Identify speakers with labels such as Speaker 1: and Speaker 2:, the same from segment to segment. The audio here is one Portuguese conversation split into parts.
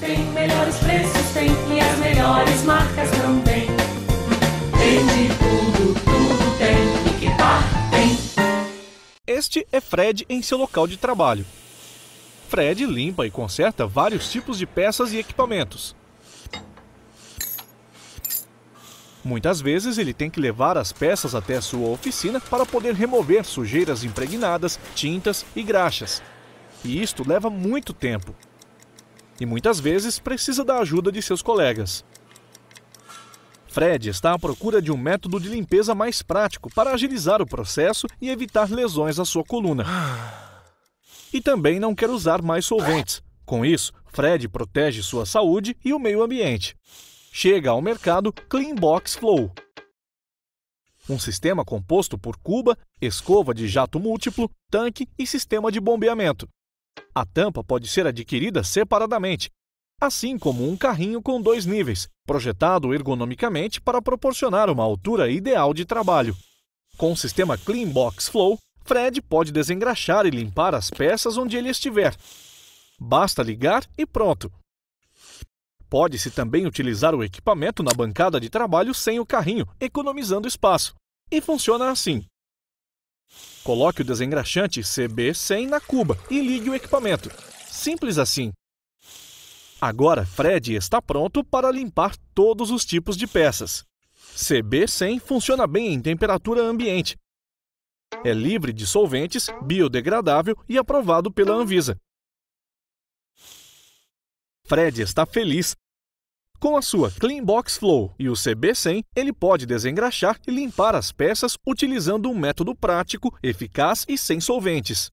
Speaker 1: tem melhores preços, tem e as melhores marcas também. Tem de tudo, tudo tem, que Bar tem. Este é Fred em seu local de trabalho. Fred limpa e conserta vários tipos de peças e equipamentos. Muitas vezes ele tem que levar as peças até sua oficina para poder remover sujeiras impregnadas, tintas e graxas. E isto leva muito tempo e muitas vezes precisa da ajuda de seus colegas. Fred está à procura de um método de limpeza mais prático para agilizar o processo e evitar lesões à sua coluna. E também não quer usar mais solventes. Com isso, Fred protege sua saúde e o meio ambiente. Chega ao mercado Clean Box Flow. Um sistema composto por cuba, escova de jato múltiplo, tanque e sistema de bombeamento. A tampa pode ser adquirida separadamente, assim como um carrinho com dois níveis, projetado ergonomicamente para proporcionar uma altura ideal de trabalho. Com o sistema Clean Box Flow, Fred pode desengraxar e limpar as peças onde ele estiver. Basta ligar e pronto. Pode-se também utilizar o equipamento na bancada de trabalho sem o carrinho, economizando espaço. E funciona assim: Coloque o desengraxante CB100 na cuba e ligue o equipamento. Simples assim. Agora Fred está pronto para limpar todos os tipos de peças. CB100 funciona bem em temperatura ambiente. É livre de solventes, biodegradável e aprovado pela Anvisa. Fred está feliz com a sua Clean Box Flow e o CB100, ele pode desengraxar e limpar as peças utilizando um método prático, eficaz e sem solventes.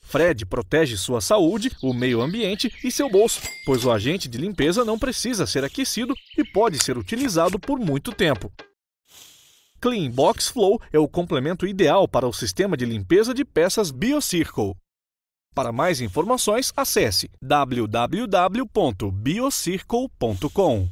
Speaker 1: Fred protege sua saúde, o meio ambiente e seu bolso, pois o agente de limpeza não precisa ser aquecido e pode ser utilizado por muito tempo. Clean Box Flow é o complemento ideal para o sistema de limpeza de peças BioCircle. Para mais informações, acesse www.biocircle.com.